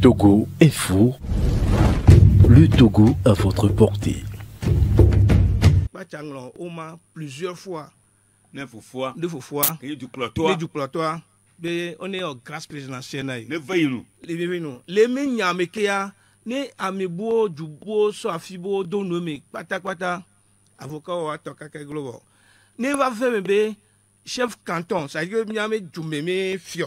Togo est fou. Le Togo à votre portée. Plusieurs fois. Neuf fois. Deux fois. Et du plateau Et du On est en grâce présidentielle. Ne veillez nous. Les Les Les mignons, qui a. Hein. Ne amibo, Les soafibo, Les pata Les Avocat ou atokaka Les Ne va faire, chef canton. Ça Les Les fio.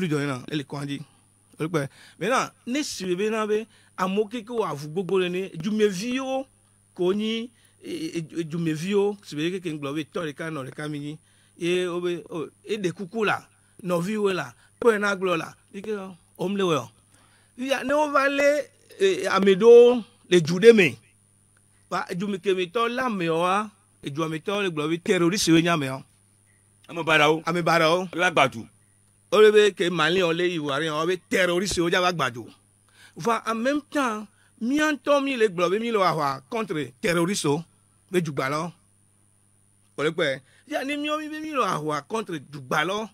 plusieurs na ele kwandi olùpẹ maintenant ne siri pas na bẹ amewo keke wọ avu gbogbo le ne dumeviwo ko nyi dumeviwo sibe c'est ŋgblɔ bɛ tɔ ɖeka nɔ ɖeka mi nyi ye wo bɛ o eɖe kuku la là. la kpɔɛ na gblɔ la ike wɔm le wɔ fia ne wova lé ame ɖewo le du ɖe me va dumekemetɔ lé amewoa eduametɔ le gblɔ bɛ terroriste wo nye amewo. amebaɖawo amebaɖawo. abe agbatu o be ke malien le ivoirien o be terroriste o jaba gbado va en même temps miantɔ mi le gblɔ be mi le wa hɔa contre terroriste o be dugbalɔ o le kpɛ ya ni miɔ mi be mi le wa hɔa contre dugbalɔ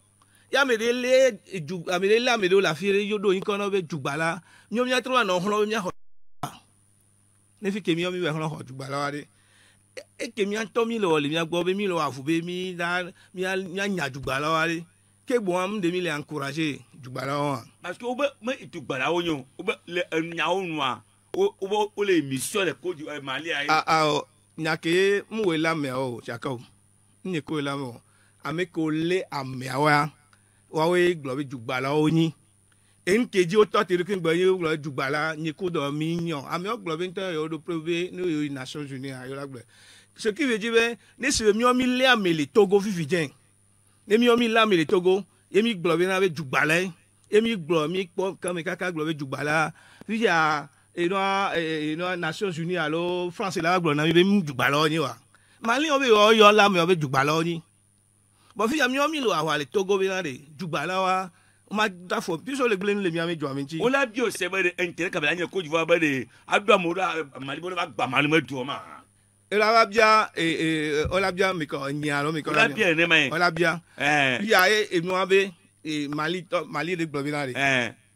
ya ame ɖe lé du ame ɖe lé ame ɖewo le afi ɖe yó ɖo yin kɔnɔ be dugbala miɔ mi atrɔ anɔ hlɔ be mi axɔ ne fi ke miɔ mi be hlɔ xɔ dugbala wa ɖe eke miantɔ mi le wɔ le mia gbɔ mi le wa fu be mi da mi anya dugbala wa ɖe ke bon am de mi le encourager wa parce que o be me dugbara wo nyo o be le nya wo nwa o o o le mission le ko ju mali ayi ah ah oh, nya ke mu we la me o chaka o ni ko la mo ame ko le ame wa wa we glo bi dugbara wo yin en keji o tɔ tiri kin gbɔ yin gblɔ dugbala nyi ko dɔ mi nyɔ ame wo bi ŋutɔ yewo do pere ne yewo yi nations unies ayo la gblɔ ce qui veut dire be ne si be miɔ mi lé ame le togo fifi dzɛn. Emi mi lami le togo emi mi gblɔ be na be dugbalɛ emi mi gblɔ mi kpɔ kame kaka gblɔ be dugbalɛ fija enua enua nations unies alo france la gblɔ na mi be mi dugbalɛ wɔ wa mali yɔ be yɔ yɔ lami yɔ be dugbalɛ wɔ bɔn fija mi yɔ lo awa le togo be na de dugbalɛ wa ma da fɔ piso le gbilen le miami jɔ a mi ti. o la bi o sɛbɛn de ntɛnɛ kabila an ye ko jufa de a do a mali bolo b'a gba mali mɛ jɔ ma olabia eh, eh, olabia mikɔ nyiarɔ mikɔ olabia ne ma ye olabia bia ye enua be mali tɔ mali de gblɔ mi na de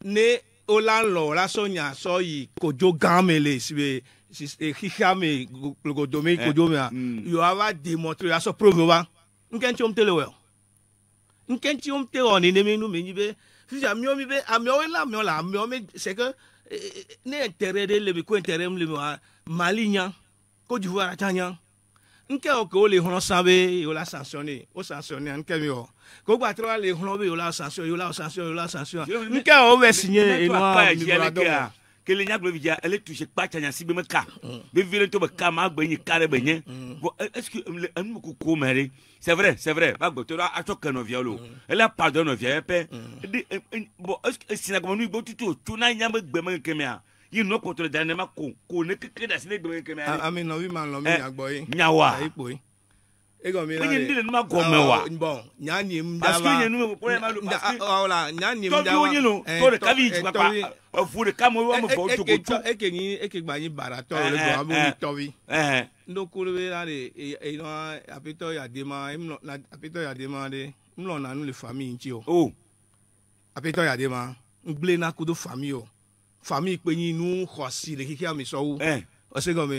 ne o la lɔ o la sɔ nya sɔ yi kojo gan me le sibe xixia me glogodo me kojo me a yɔ ava demontre o la sɔ prove wa nkɛnti o mu tele wɛ o nkɛnti o mu tele wɔ ne ne mi nu mi nyi be sisan miɔ mi be amiɔ la miɔ la amiɔ mi c'est que ne intérêt de le mi ko intérêt mi le mi wa mali nya. Côte à Tanya. Nke o ko le hɔn san be o la sanctionné o sanctionné nke mi o ko gba tɛ wa le hɔn be o la sanction o la sanction o la sanction nke o bɛ signé enua mibɔla dɔ ma. kele nyagblɔ vidza ele tuse kpa tsanya si be me ka vevie le ŋutɔ be ka ma gbe nyi ka ɖe be nye bɔn hmm. e, eske le enumekoko me ɖe c'est vrai c'est vrai va gbɔtɔ ɖo atsɔ ke nɔvia lo hmm. ele pardon nɔvia yɛ pɛ bɔn eske esinagɔmɔ nu yi gbɔ tutu o tso na nya be gbe me kemea yi nɔ kɔtɔ le da ne ma ko ko ne keke da si ne gbɛmɛ kɛmɛ. ami nɔvi ma nɔ mi ɲagbɔ ye. nyawa egɔ mi la de. ne ma gɔmɛ wa. bɔn nya ni mu daba. parce que ɲɛ numu ko yɛ ma don parce ah, oh, nya ni mu daba. tɔbi wo ɲinu tɔ de kabi juba pa fu de kama wa ma fɔ o cogo tu. eke ni eke eh, gba ni bara tɔ eh, le gba eh, a b'o ni tɔbi. ndo kolo bɛ la de eyinɔ e, e, apitɔ yadema e, apitɔ yadema de n lɔ nanu le fami ŋtsi o. Oh. apitɔ yadema n gblena kudo fami o fami kpe nyi nu xɔsi le xixi ami sɔwu ɔse eh. gɔme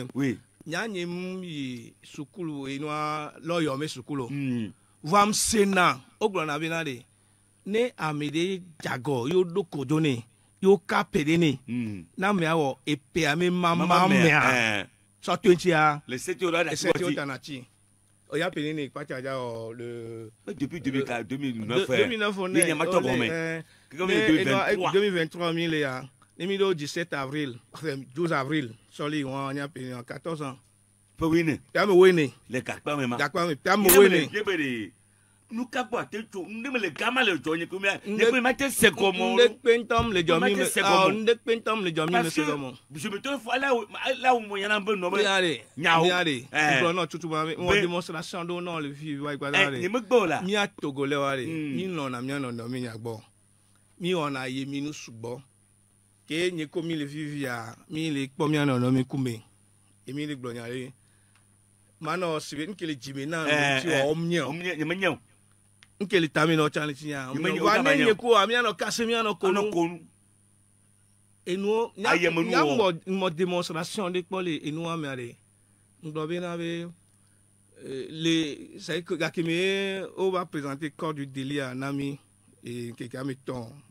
nyanye mu yi sukulu enua lɔyɔ me sukulu hmm. vam sena o gblɔna bena de ne ame de dzagɔ yio do kodo ne yio ka pe de ne hmm. na mea wɔ epea me mama mea sɔto ya, le seti o la da ti wɔti le seti o tana ti y'a pene ne kpati aja ɔ le. depuis deux mille quatre deux mille neuf. Eh. deux mille neuf ne o le ɛɛ deux mille vingt trois mi le ya èmi ló 17 avril douze avril sɔli wɔn nya pe ɲɔ 14 ans. pe wene. tɛmɛ wene. le gakpa mi ma. gakpa mi tɛmɛ wene. yebe de nukakpo ate tso ndeme le gama le jɔ nye ko mia ne ko ma te se ko mɔ. nde kpe ntɔm le jɔ ah, mi me awɔ nde kpe ntɔm le jɔ mi me se ko mɔ. parce que bisimilitɔ fɔ ala ala wo mɔnyana bɛ nɔ bɛ. miare nyawo miare nkura eh. nɔ tutu ma mi wɔ démonstration do nɔ le fi wa igba da eh, re. ɛ nin bɛ gbɔ o la. mi y'a togo lɛ wa de. Hmm. mi nɔna mi nɔna mi ɲa mi wɔna ye mi nu sugbɔ ke nye ko mi le vivia mi le kpɔ mi anɔnɔ mi kume emi le gblɔ nya le manɔ sebe nke le dzime na eh, ti wɔ eh, ɔm nye o nyeme nye o nke le tami na ɔtsa le tsi nya wa ne nye ko ami anɔ kase mi anɔ konu enuwo nyamɔ mɔ demonstration de kpɔ le enuwa mea de ŋgblɔ bena be eh, le c'est que gakeme o va présenter corps du délit à nami keke ame tɔn.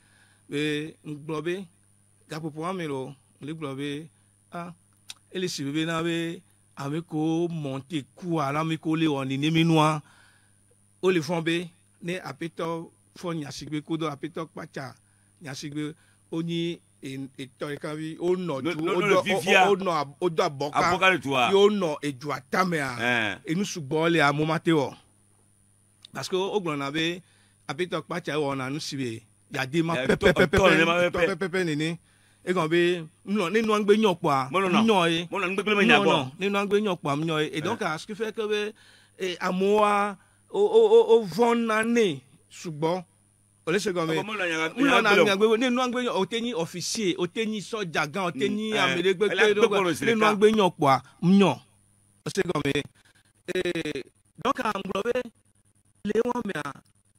be ŋgblɔ be gakpopo wɔme lɔ le gblɔ be a ele si be na be ame ko mɔnte ku ala ame ko le wɔni ne mi nua o le fɔ be ne aƒetɔ fɔ nyasigbe kodo aƒetɔ kpatsa nyasigbe o ní ìtọ́ yìí e kan bí ó nọ̀ ju ó dọ̀ ó nọ̀ ó dọ̀ àbọ̀ká yìí ó nọ̀ èjò àtàmìà inú ṣùgbọ́n lè amómátẹ́wọ̀ parce que ó gbọ̀nà pé àpétọ́ pàṣẹ wọ̀ ọ̀nà nù síbi yàdé ma pẹpẹpẹpẹ nìní e kàn bɛ nɔ ne nɔ gbɛ nyɔ kpɔa nyɔ ye nɔ nɔ ne nɔ gbɛ nyɔ nyɔ ye et donc à ce qui fait que bɛ amoa o o o o vɔnna ne sugbɔ o le se gɔn bɛ nɔ na gbɛ ne nɔ gbɛ nyɔ o tɛ nyi officier o tɛ nyi sɔja o tɛ nyi ameɖegbe kpe do ne nɔ gbɛ nyɔ kpɔa nyɔ o se gɔn bɛ e, donc à ń gbɔ le wɔn mɛ a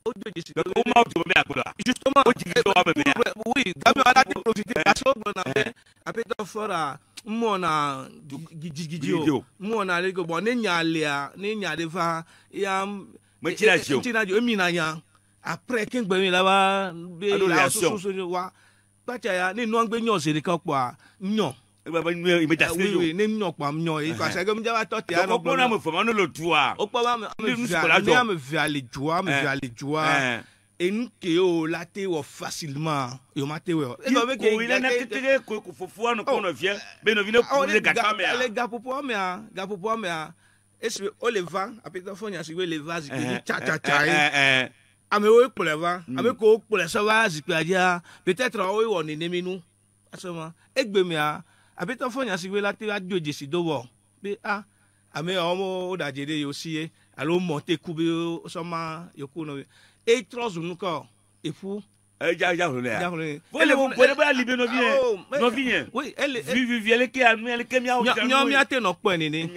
ó jòjì sí. ó máa jò bẹ́ẹ̀ àgbọ̀là. justement ó jìgì lọ́wọ́ bẹ̀bẹ̀ yà. oui gami ala ti profite parce que bon après après dɔ fɔra n mɔna jigijigi o n mɔna ale ko bɔn ne ɲale a ne ɲale fa ya. mɛ tina jo tina jo e min na yan après kéngbɛ mi laban. alo reaction wa kpatsaya ne nua a ɲɔ oui ne nyɔ kpam nyɔ ye parce que mi jaba tɔ te anɔ gbɔnɔ. o kpɔn fɔmɔ ne lo tua. o kpɔn ame via ne ame via le joa ame via le joa enu ke o la te wɔ facilement yɔ ma te wɔ. ko yi lɛ ne ko ko fofoa kɔnɔ fiɛ bɛ nɔvi ne kun le gata mɛ a. le gapopoa mɛ a gapopoa mɛ a esi o le va apetɔ fɔ nyasi wo le va zikpui tsatsa ye amewo kplɔe va ame ko kplɔe sɛ va zikpuia dzia peut-être o wɔ nenemi nu asema egbemea abetɔ fɔ nyasiwe la te adzo dzesi do wɔ be a ame yawo mo da dze ɖe yewo si ye alo mɔ te ku be sɔma yeku nɔ ye etrɔ zunu kɔ eƒu. ɛdza ɛdza wolo ya ele mo bɔ ne bɛ alibe nɔvi yɛ nɔvi yɛ vivivi eleke anu eleke miawo jɛ n'o ye nyɔ miate nɔ kpɔ nene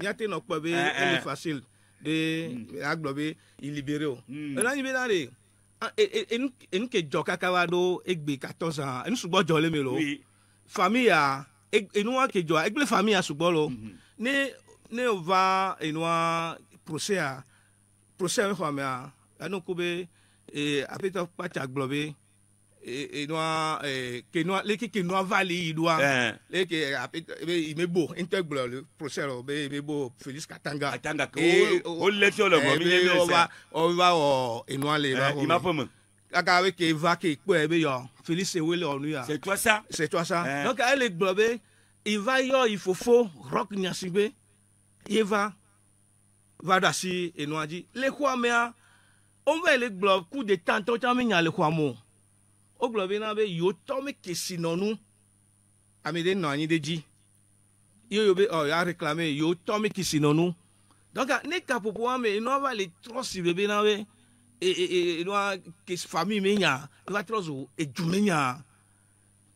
miate nɔ kpɔ be ele facile de mm. agblɔ be ilibere o ɛlɛnyi be na de enuke dzɔ kaka wa do egbe katɔ zan enusugbɔ dzɔ le me lo famiya enua kedzɔa egble famia sugbɔ lo ne mhm. ne va enua prosea prosea mi xɔmea anu ko be ee apetɔ kpatsa gblɔ be enua ee kenua leke kenua va le yi doa eh. leke apetɔ ebe imebo ntɛ gblɔ le prosea lɔ be imebo felix katanga katanga ko e, o lɛti o lɛ bɔ e, mi ye mi sɛ ɔba ɔba wɔ enua le ba wɔ mi kaka be ke va ke kpɔ ye eh. ah, be yɔ felice wele ɔnu ya. c'est toi ça. c'est toi ça. donc ele gblɔ be iva yɔ ifofo rock nyasigbe ye va va do asi enua dzi le xɔa mea wo va ele gblɔ ku de tan tɔ tsã menya le xɔa mo wo gblɔ be na be yewo tɔ me ke si nɔ nu ame ɖe nɔ anyi ɖe dzi ye yewo be ɔ ya reclame yewo tɔ me ke si nɔ nu donc ne kaƒoƒo ame enua va le trɔ si bebe na be nua eh, eh, eh, fami mi nya i b'a tɔrɔ so edu mi nya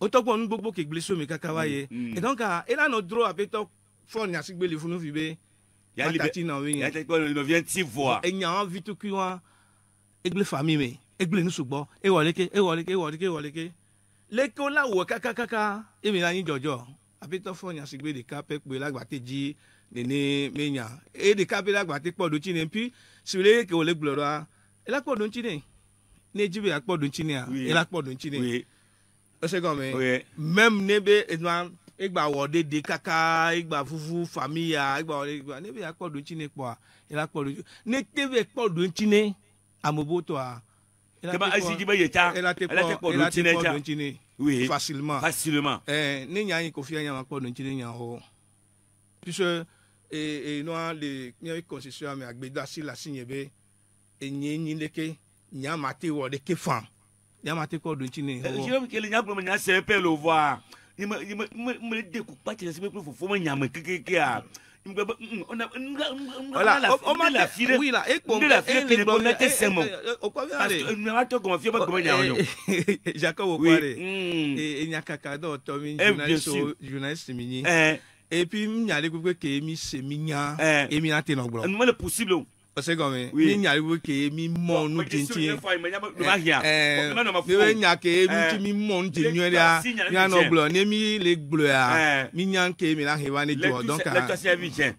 o tɔ kpɔ nu gbogbo kegble so mi kaka wa ye mm, mm. et donc e la nɔ dro a bɛ tɔ fɔ ɲasigbɛ le funu fi bɛ matati na o ye ɲɛ e nya wa vituki wa egble fami mi egble nusugbɔ e wɔleke e wɔleke e wɔleke e wɔleke leke la wɔ kakakaka e mi na yin jɔjɔ fɔ ɲasigbɛ de ka pɛ kpe la gba te dzi nene mi nya e de ka pɛ la gba te kpɔ do tsi ne pi sibile ke wòle gblɔ do a ị lakpọdụ nchine na-ejibe ya akpọdụ nchine a ị lakpọdụ nchine osegome mem n'ebe ịgba wọde dị kaka ịgba fufu famiya ịgba wọde ịgba n'ebe ya akpọdụ nchine kpọ a ị lakpọdụ nchine n'ebe kpọdụ nchine amobo tọ a tẹ́bá asijibe yẹ ca ẹlẹ́tẹ̀ pọ̀ lóun ti nẹ ca facilement facilement. ẹ ne y'a ye ko fiyẹ yàn pọ̀ lóun ti o puisque ee ee nua le miɛ constitution mi agbedasi la si yẹ bẹ́ẹ̀ enyi enyi leke nyamate wɔ leke fan nyamate kɔ do ntsi ne. sɛbɛn kele nyagblɔ me nya sɛ pɛ lo vɔa mele de ko kpa tsɛsɛ kple fofo me nyame kekeke a wila ekpo jaka wo kpa de enyakaka dɔw tɔ mi eh, journaliste mi nyi et puis n nya de ko ke mi se mi nya eh. emi na te nɔ gblɔ. numele possible o ɔsɛ gɔmi mi nya iwe ke mi mɔ nu titi mi bɛ nya ke mi ti mi mɔ nu ti nyuɛ ya mi anɔ gblɔ ne mi le gblɔ ya mi nya ke mi la he wa ne jɔ dɔn